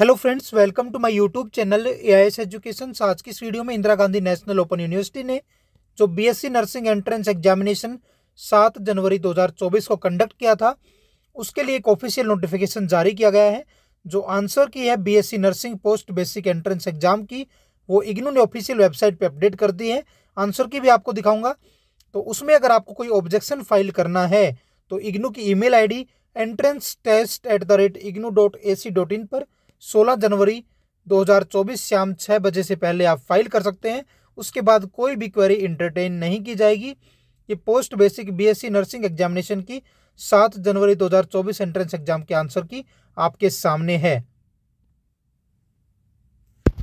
hello friends welcome to my YouTube channel AIS education आज की इस वीडियो में Indira Gandhi National Open University ने जो बीएससी नर्सिंग एंट्रेंस एग्जामिनेशन 7 जनवरी 2024 को कंडक्ट किया था उसके लिए एक ऑफिशियल नोटिफिकेशन जारी किया गया है जो आंसर की है BSc nursing post basic entrance exam की वो इग्नू ने ऑफिशियल वेबसाइट पर अपडेट कर दी है आंसर की भी आपको दिखाऊंगा तो उसमें अगर आपको कोई ऑब्जेक्शन फाइल करना है तो इग्नू की email entrance test at the rate IGNOU dot A C dot in पर 16 जनवरी 2024 शाम छः बजे से पहले आप फाइल कर सकते हैं उसके बाद कोई भी क्वेरी इंटरटेन नहीं की जाएगी ये post basic BSc nursing examination की सात जनवरी 2024 एंट्रेंस एग्जाम के आंसर की आपके सामने है